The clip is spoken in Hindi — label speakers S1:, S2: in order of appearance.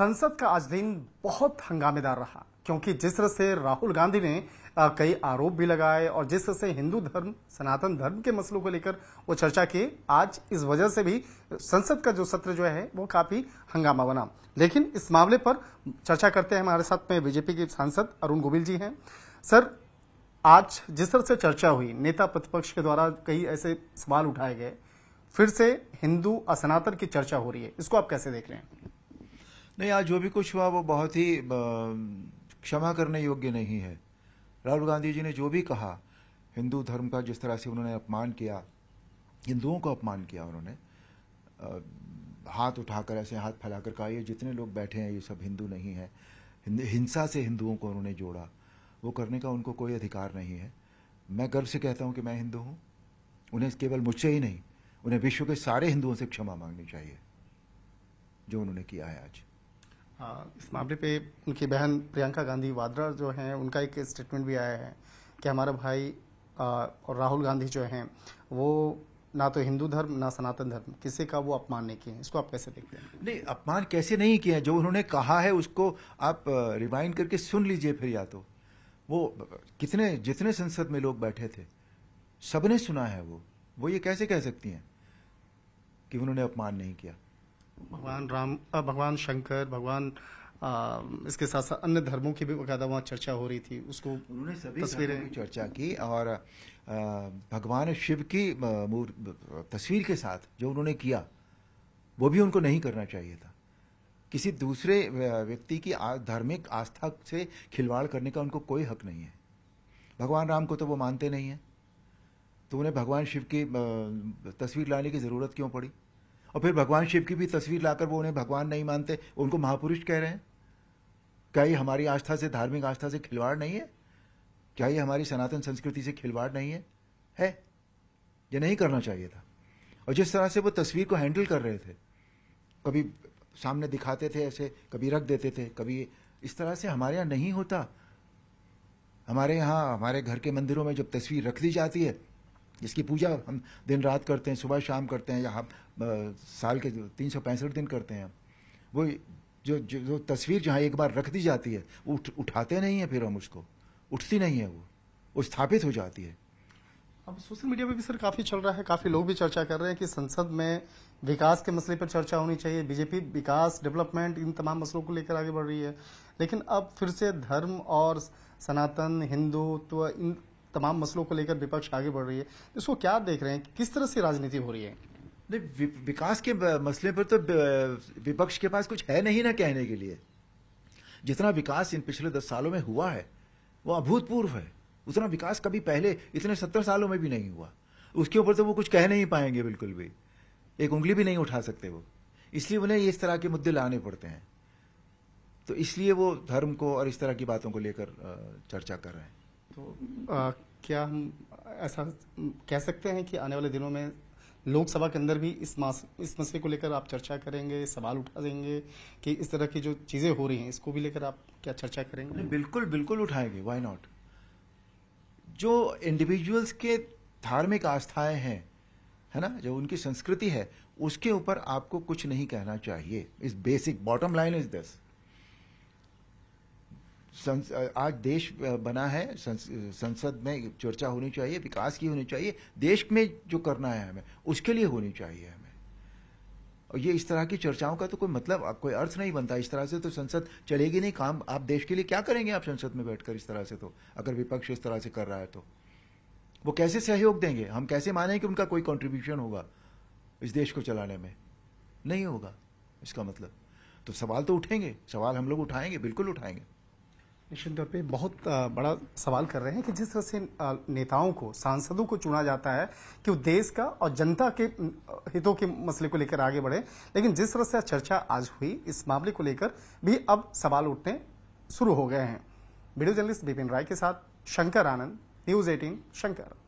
S1: संसद का आज दिन बहुत हंगामेदार रहा क्योंकि जिस तरह से राहुल गांधी ने कई आरोप भी लगाए और जिस तरह से हिंदू धर्म सनातन धर्म के मसलों को लेकर वो चर्चा की आज इस वजह से भी संसद का जो सत्र जो है वो काफी हंगामा बना लेकिन इस मामले पर चर्चा करते हैं हमारे साथ में बीजेपी के सांसद अरुण गोविल जी हैं सर आज जिस तरह से चर्चा हुई नेता प्रतिपक्ष के द्वारा कई ऐसे सवाल उठाए गए फिर से हिंदू असनातन की चर्चा हो रही है इसको आप कैसे देख रहे हैं
S2: नहीं आज जो भी कुछ हुआ वो बहुत ही क्षमा करने योग्य नहीं है राहुल गांधी जी ने जो भी कहा हिंदू धर्म का जिस तरह से उन्होंने अपमान किया हिंदुओं का अपमान किया उन्होंने हाथ उठाकर ऐसे हाथ फैलाकर कहा ये जितने लोग बैठे हैं ये सब हिंदू नहीं है हिंसा से हिंदुओं को उन्होंने जोड़ा वो करने का उनको कोई अधिकार नहीं है मैं गर्व से कहता हूँ कि मैं हिंदू हूँ उन्हें केवल मुझसे ही नहीं उन्हें विश्व के सारे हिंदुओं से क्षमा मांगनी चाहिए जो उन्होंने किया है आज
S1: हाँ, इस मामले पे उनकी बहन प्रियंका गांधी वाड्रा जो हैं उनका एक स्टेटमेंट भी आया है कि हमारा भाई और राहुल गांधी जो हैं वो ना तो हिंदू धर्म ना सनातन धर्म किसी का वो अपमान नहीं किए इसको आप कैसे देखते हैं नहीं अपमान कैसे नहीं किए जो
S2: उन्होंने कहा है उसको आप रिवाइंड करके सुन लीजिए फिर या तो वो कितने जितने संसद में लोग बैठे थे सबने सुना है वो वो ये कैसे कह सकती हैं कि उन्होंने अपमान नहीं किया
S1: भगवान राम भगवान शंकर भगवान इसके साथ साथ अन्य धर्मों की भी बकायदा वहाँ चर्चा हो रही थी उसको उन्होंने सभी तस्वीरें की चर्चा
S2: की और भगवान शिव की तस्वीर के साथ जो उन्होंने किया वो भी उनको नहीं करना चाहिए था किसी दूसरे व्यक्ति की धार्मिक आस्था से खिलवाड़ करने का उनको कोई हक नहीं है भगवान राम को तो वो मानते नहीं हैं तो उन्हें भगवान शिव की तस्वीर लाने की ज़रूरत क्यों पड़ी और फिर भगवान शिव की भी तस्वीर लाकर वो उन्हें भगवान नहीं मानते उनको महापुरुष कह रहे हैं क्या ये हमारी आस्था से धार्मिक आस्था से खिलवाड़ नहीं है क्या ये हमारी सनातन संस्कृति से खिलवाड़ नहीं है है ये नहीं करना चाहिए था और जिस तरह से वो तस्वीर को हैंडल कर रहे थे कभी सामने दिखाते थे ऐसे कभी रख देते थे कभी इस तरह से हमारे यहाँ नहीं होता हमारे यहाँ हमारे घर के मंदिरों में जब तस्वीर रख दी जाती है जिसकी पूजा हम दिन रात करते हैं सुबह शाम करते हैं या हम साल के तीन सौ पैंसठ दिन करते हैं वो जो जो तस्वीर जहाँ एक बार रख दी जाती है वो उठ, उठाते नहीं हैं फिर हम उसको उठती नहीं है वो वो स्थापित हो जाती है
S1: अब सोशल मीडिया पर भी सर काफी चल रहा है काफी लोग भी चर्चा कर रहे हैं कि संसद में विकास के मसले पर चर्चा होनी चाहिए बीजेपी विकास डेवलपमेंट इन तमाम मसलों को लेकर आगे बढ़ रही है लेकिन अब फिर से धर्म और सनातन हिंदुत्व इन तमाम मसलों को लेकर विपक्ष आगे बढ़ रही है तो इसको क्या देख रहे हैं किस तरह से राजनीति हो रही
S2: है नहीं विकास के मसले पर तो विपक्ष के पास कुछ है नहीं ना कहने के लिए जितना विकास इन पिछले दस सालों में हुआ है वो अभूतपूर्व है उतना विकास कभी पहले इतने सत्तर सालों में भी नहीं हुआ उसके ऊपर तो वो कुछ कह नहीं पाएंगे बिल्कुल भी एक उंगली भी नहीं उठा सकते वो इसलिए उन्हें इस तरह के मुद्दे लाने पड़ते हैं तो इसलिए वो धर्म को और इस तरह की बातों को लेकर चर्चा कर रहे हैं
S1: तो आ, क्या हम ऐसा कह सकते हैं कि आने वाले दिनों में लोकसभा के अंदर भी इस मास इस मसले को लेकर आप चर्चा करेंगे सवाल उठा देंगे कि इस तरह की जो चीज़ें हो रही हैं इसको भी लेकर आप क्या चर्चा करेंगे बिल्कुल बिल्कुल उठाएंगे
S2: वाई नॉट जो इंडिविजुअल्स के धार्मिक आस्थाएं हैं है ना जो उनकी संस्कृति है उसके ऊपर आपको कुछ नहीं कहना चाहिए इस basic bottom line is this आज देश बना है संसद में चर्चा होनी चाहिए विकास की होनी चाहिए देश में जो करना है हमें उसके लिए होनी चाहिए हमें और ये इस तरह की चर्चाओं का तो कोई मतलब कोई अर्थ नहीं बनता इस तरह से तो संसद चलेगी नहीं काम आप देश के लिए क्या करेंगे आप संसद में बैठकर इस तरह से तो अगर विपक्ष इस तरह से कर रहा है तो वो कैसे सहयोग देंगे हम कैसे माने कि उनका कोई कॉन्ट्रीब्यूशन होगा इस देश को चलाने में नहीं होगा इसका मतलब तो सवाल तो उठेंगे सवाल हम लोग उठाएंगे बिल्कुल उठाएंगे निश्चित तौर पे बहुत बड़ा सवाल कर रहे
S1: हैं कि जिस तरह से नेताओं को सांसदों को चुना जाता है कि वो देश का और जनता के हितों के मसले को लेकर आगे बढ़े लेकिन जिस तरह से चर्चा आज हुई इस मामले को लेकर भी अब सवाल उठने शुरू हो गए हैं वीडियो जर्नलिस्ट विपिन राय के साथ शंकर आनंद न्यूज एटीन शंकर